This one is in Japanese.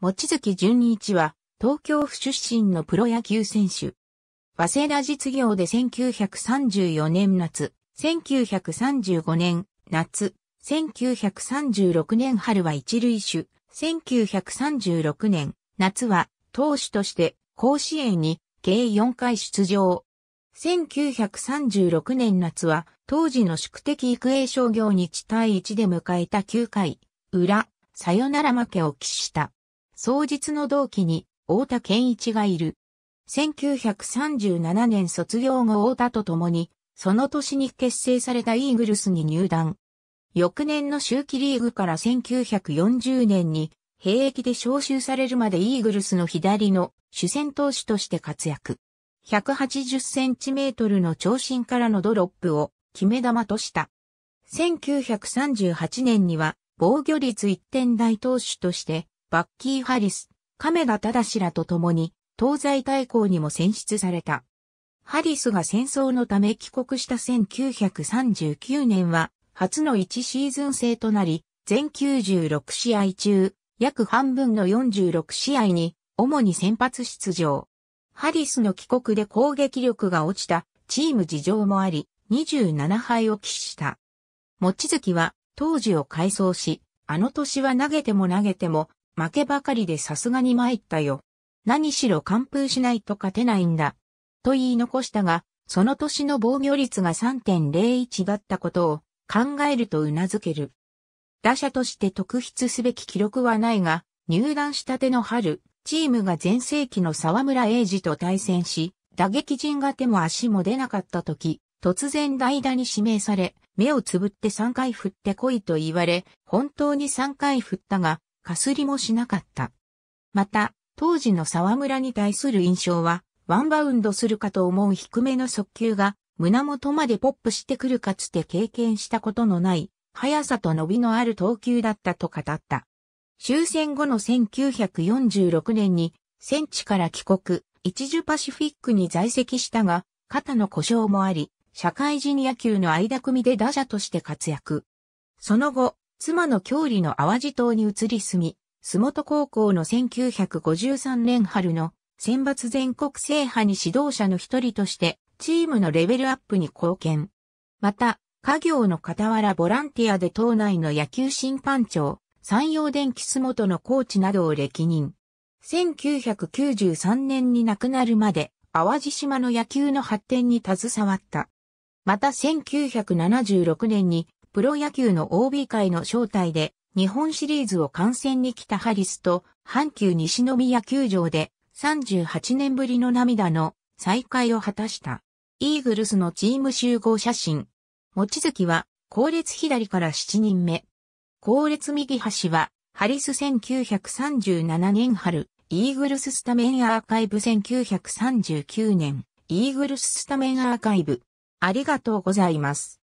望月淳一は、東京府出身のプロ野球選手。早稲田実業で1934年夏、1935年夏、1936年春は一塁手、1936年夏は投手として甲子園に計4回出場。1936年夏は当時の宿敵育英商業に1対1で迎えた9回、裏、さよなら負けを喫した。創日の同期に太田健一がいる。1937年卒業後太田と共に、その年に結成されたイーグルスに入団。翌年の秋季リーグから1940年に、兵役で招集されるまでイーグルスの左の主戦投手として活躍。180センチメートルの長身からのドロップを決め球とした。1938年には防御率1点台投手としてバッキー・ハリス、亀田忠らと共に、東西大公にも選出された。ハリスが戦争のため帰国した1939年は、初の1シーズン制となり、全96試合中、約半分の46試合に、主に先発出場。ハリスの帰国で攻撃力が落ちたチーム事情もあり、27敗を喫した。持月は当時を改装し、あの年は投げても投げても負けばかりでさすがに参ったよ。何しろ完封しないと勝てないんだ。と言い残したが、その年の防御率が3.01だったことを考えると頷ける。打者として特筆すべき記録はないが、入団したての春、チームが全盛期の沢村英二と対戦し、打撃陣が手も足も出なかった時、突然代打に指名され、目をつぶって3回振ってこいと言われ、本当に3回振ったが、かすりもしなかった。また、当時の沢村に対する印象は、ワンバウンドするかと思う低めの速球が、胸元までポップしてくるかつて経験したことのない、速さと伸びのある投球だったと語った。終戦後の1946年に、戦地から帰国、一時パシフィックに在籍したが、肩の故障もあり、社会人野球の間組で打者として活躍。その後、妻の郷里の淡路島に移り住み、洲本高校の1953年春の選抜全国制覇に指導者の一人としてチームのレベルアップに貢献。また、家業の傍らボランティアで島内の野球審判長、山陽電機洲本のコーチなどを歴任。1993年に亡くなるまで、淡路島の野球の発展に携わった。また1976年にプロ野球の OB 会の招待で、日本シリーズを観戦に来たハリスと、阪急西宮球場で、38年ぶりの涙の再会を果たした。イーグルスのチーム集合写真。望月は、後列左から7人目。後列右端は、ハリス1937年春、イーグルススタメンアーカイブ1939年、イーグルススタメンアーカイブ。ありがとうございます。